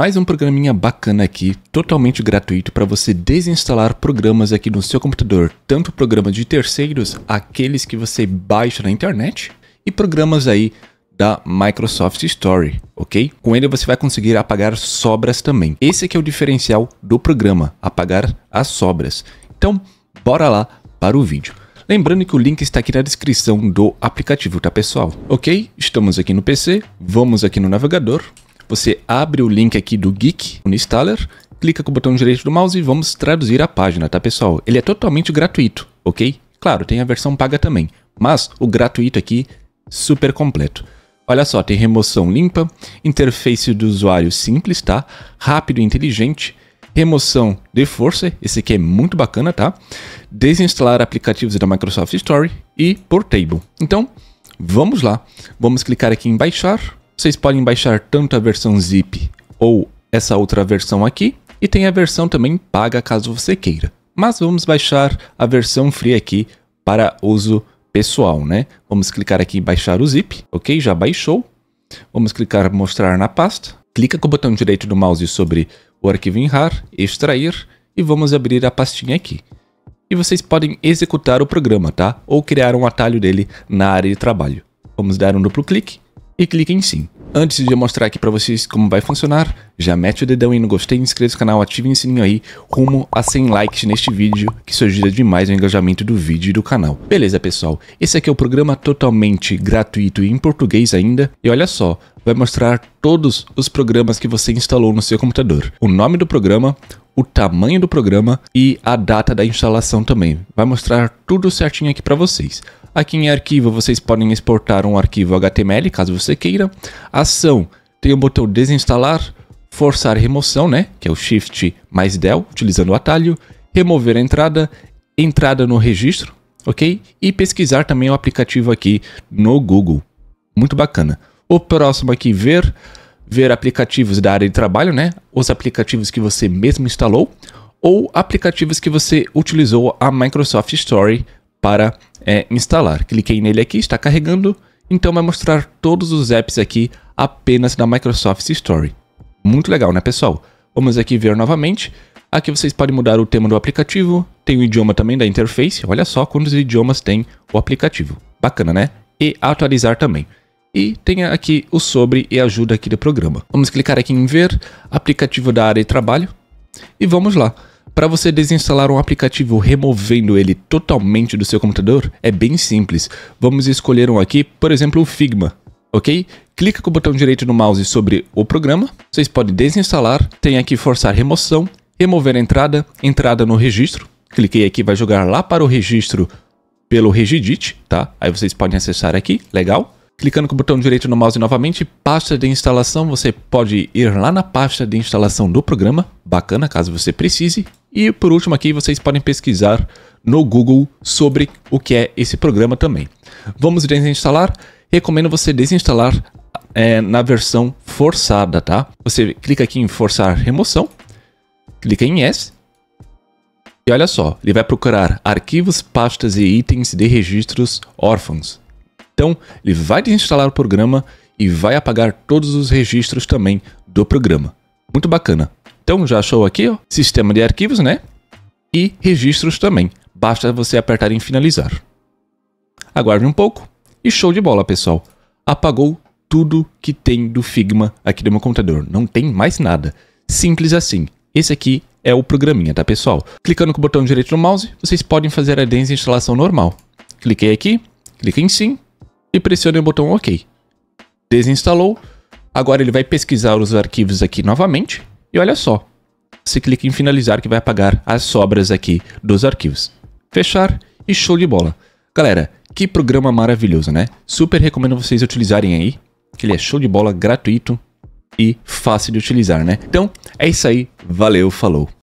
mais um programinha bacana aqui, totalmente gratuito para você desinstalar programas aqui no seu computador, tanto programas de terceiros, aqueles que você baixa na internet, e programas aí da Microsoft Store, ok? Com ele você vai conseguir apagar sobras também. Esse aqui é o diferencial do programa, apagar as sobras. Então, bora lá para o vídeo. Lembrando que o link está aqui na descrição do aplicativo, tá pessoal? Ok? Estamos aqui no PC, vamos aqui no navegador, você abre o link aqui do Geek no Installer, clica com o botão direito do mouse e vamos traduzir a página, tá pessoal? Ele é totalmente gratuito, ok? Claro, tem a versão paga também, mas o gratuito aqui, super completo. Olha só, tem remoção limpa, interface do usuário simples, tá? Rápido e inteligente, remoção de força, esse aqui é muito bacana, tá? Desinstalar aplicativos da Microsoft Store e Portable. Então, vamos lá. Vamos clicar aqui em baixar. Vocês podem baixar tanto a versão zip ou essa outra versão aqui, e tem a versão também paga caso você queira. Mas vamos baixar a versão free aqui para uso pessoal, né? Vamos clicar aqui em baixar o zip, ok? Já baixou. Vamos clicar mostrar na pasta. Clica com o botão direito do mouse sobre o arquivo em RAR, extrair e vamos abrir a pastinha aqui. E vocês podem executar o programa, tá? Ou criar um atalho dele na área de trabalho. Vamos dar um duplo clique e clique em sim. Antes de eu mostrar aqui para vocês como vai funcionar, já mete o dedão aí no gostei, inscreva-se no canal, ative o sininho aí, rumo a 100 likes neste vídeo, que isso ajuda demais o engajamento do vídeo e do canal. Beleza, pessoal? Esse aqui é o programa totalmente gratuito e em português ainda, e olha só, vai mostrar todos os programas que você instalou no seu computador. O nome do programa, o tamanho do programa e a data da instalação também. Vai mostrar tudo certinho aqui para vocês. Aqui em arquivo vocês podem exportar um arquivo HTML, caso você queira. Ação, tem o botão desinstalar, forçar remoção, né, que é o Shift mais del, utilizando o atalho, remover a entrada, entrada no registro, ok? E pesquisar também o aplicativo aqui no Google. Muito bacana. O próximo aqui, ver, ver aplicativos da área de trabalho, né? Os aplicativos que você mesmo instalou ou aplicativos que você utilizou a Microsoft Store para é, instalar. Cliquei nele aqui, está carregando, então vai mostrar todos os apps aqui apenas na Microsoft Store. Muito legal, né pessoal? Vamos aqui ver novamente. Aqui vocês podem mudar o tema do aplicativo, tem o idioma também da interface, olha só quantos idiomas tem o aplicativo. Bacana, né? E atualizar também. E tem aqui o sobre e ajuda aqui do programa. Vamos clicar aqui em ver, aplicativo da área de trabalho, e vamos lá. Para você desinstalar um aplicativo removendo ele totalmente do seu computador, é bem simples. Vamos escolher um aqui, por exemplo, o Figma, ok? Clica com o botão direito no mouse sobre o programa, vocês podem desinstalar, tem aqui forçar remoção, remover entrada, entrada no registro, cliquei aqui, vai jogar lá para o registro pelo Regedit, tá? Aí vocês podem acessar aqui, legal? Clicando com o botão direito no mouse novamente, pasta de instalação, você pode ir lá na pasta de instalação do programa, bacana caso você precise. E por último aqui, vocês podem pesquisar no Google sobre o que é esse programa também. Vamos desinstalar? Recomendo você desinstalar é, na versão forçada, tá? Você clica aqui em forçar remoção, clica em yes e olha só, ele vai procurar arquivos, pastas e itens de registros órfãos. Então, ele vai desinstalar o programa e vai apagar todos os registros também do programa. Muito bacana. Então, já achou aqui, ó, sistema de arquivos, né? E registros também. Basta você apertar em finalizar. Aguarde um pouco e show de bola, pessoal. Apagou tudo que tem do Figma aqui do meu computador. Não tem mais nada. Simples assim. Esse aqui é o programinha, tá pessoal? Clicando com o botão direito no mouse, vocês podem fazer a desinstalação normal. Cliquei aqui, clique em sim e pressione o botão OK. Desinstalou. Agora ele vai pesquisar os arquivos aqui novamente e olha só. Você clica em finalizar que vai apagar as sobras aqui dos arquivos. Fechar e show de bola. Galera, que programa maravilhoso, né? Super recomendo vocês utilizarem aí, que ele é show de bola, gratuito e fácil de utilizar, né? Então, é isso aí. Valeu, falou.